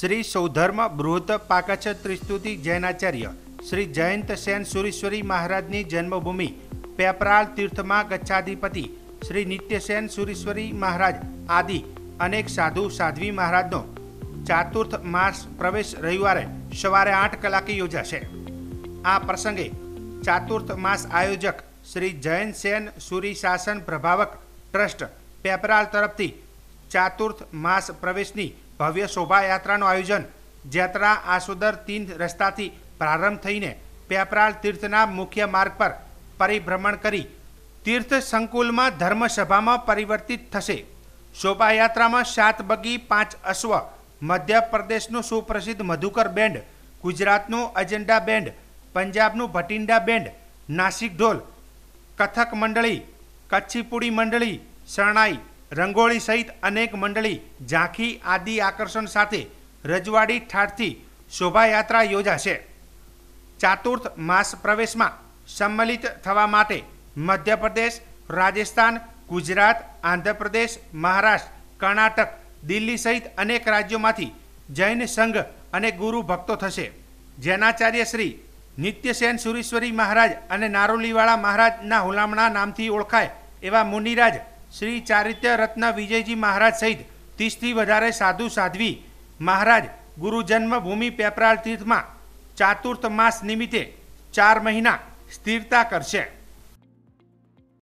શ્રી સૌધર્મ બૃહદ પાકાછ ત્રિસ્તુતિ જૈનાચાર્ય શ્રી જયંત સેન સુરેશ્વરી મહારાજની જન્મભૂમિ પેપરાલ તીર્થમાં ગચ્છાધિપતિ શ્રી નિત્યસેન સુરેશ્વરી મહારાજ આદિ અનેક સાધુ સાધ્વી મહારાજનો ચાતુર્થ માસ પ્રવેશ રવિવારે સવારે આઠ કલાકે યોજાશે આ પ્રસંગે ચાતુર્થ માસ આયોજક શ્રી જયંત સેન સુરી શાસન પ્રભાવક ટ્રસ્ટ પેપરાલ તરફથી ચાતુર્થ માસ પ્રવેશની ભવ્ય શોભાયાત્રાનું આયોજન જેત્રા આસોદર તીન રસ્તાથી પ્રારંભ થઈને પેપરાલ તીર્થના મુખ્ય માર્ગ પર પરિભ્રમણ કરી તીર્થ સંકુલમાં ધર્મસભામાં પરિવર્તિત થશે શોભાયાત્રામાં સાત બગી પાંચ અશ્વ મધ્યપ્રદેશનું સુપ્રસિદ્ધ મધુકર બેન્ડ ગુજરાતનું અજંડા બેન્ડ પંજાબનું ભટિંડા બેન્ડ નાસિક ઢોલ કથક મંડળી કચ્છીપુડી મંડળી શરણાઈ રંગોળી સહિત અનેક મંડળી ઝાંખી આદિ આકર્ષણ સાથે રજવાડી ઠાઠથી શોભાયાત્રા યોજાશે ચાતુર્થ માસ પ્રવેશમાં સંમલિત થવા માટે મધ્યપ્રદેશ રાજસ્થાન ગુજરાત આંધ્રપ્રદેશ મહારાષ્ટ્ર કર્ણાટક દિલ્હી સહિત અનેક રાજ્યોમાંથી જૈન સંઘ અને ગુરુ ભક્તો થશે જૈનાચાર્ય શ્રી નિત્યસેન સુરેશ્વરી મહારાજ અને નારોલીવાળા મહારાજના હુલામણા નામથી ઓળખાય એવા મુનિરાજ શ્રી ચારિત્ય રત્ન વિજયજી મહારાજ સહિત ત્રીસથી વધારે સાધુ સાધ્વી મહારાજ ગુરુ જન્મભૂમિ પેપરાલ તીર્થમાં ચાતુર્થ માસ નિમિત્તે ચાર મહિના સ્થિરતા કરશે